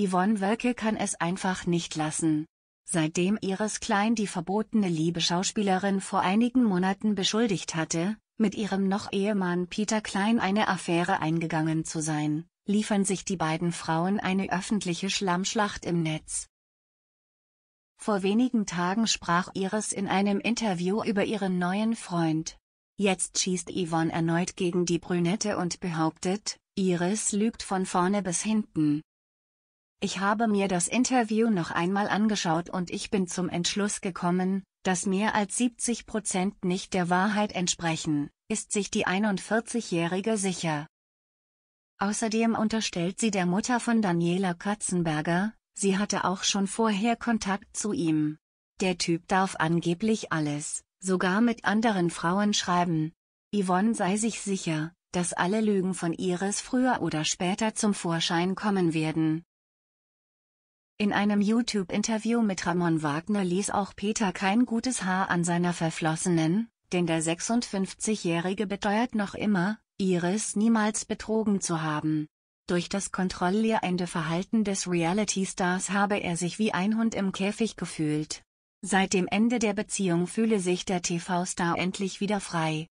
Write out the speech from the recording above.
Yvonne Wölke kann es einfach nicht lassen. Seitdem Iris Klein die verbotene Liebe-Schauspielerin vor einigen Monaten beschuldigt hatte, mit ihrem noch Ehemann Peter Klein eine Affäre eingegangen zu sein, liefern sich die beiden Frauen eine öffentliche Schlammschlacht im Netz. Vor wenigen Tagen sprach Iris in einem Interview über ihren neuen Freund. Jetzt schießt Yvonne erneut gegen die Brünette und behauptet, Iris lügt von vorne bis hinten. Ich habe mir das Interview noch einmal angeschaut und ich bin zum Entschluss gekommen, dass mehr als 70 Prozent nicht der Wahrheit entsprechen, ist sich die 41-Jährige sicher. Außerdem unterstellt sie der Mutter von Daniela Katzenberger, sie hatte auch schon vorher Kontakt zu ihm. Der Typ darf angeblich alles, sogar mit anderen Frauen schreiben. Yvonne sei sich sicher, dass alle Lügen von Iris früher oder später zum Vorschein kommen werden. In einem YouTube-Interview mit Ramon Wagner ließ auch Peter kein gutes Haar an seiner verflossenen, denn der 56-Jährige beteuert noch immer, Iris niemals betrogen zu haben. Durch das kontrollierende Verhalten des Reality-Stars habe er sich wie ein Hund im Käfig gefühlt. Seit dem Ende der Beziehung fühle sich der TV-Star endlich wieder frei.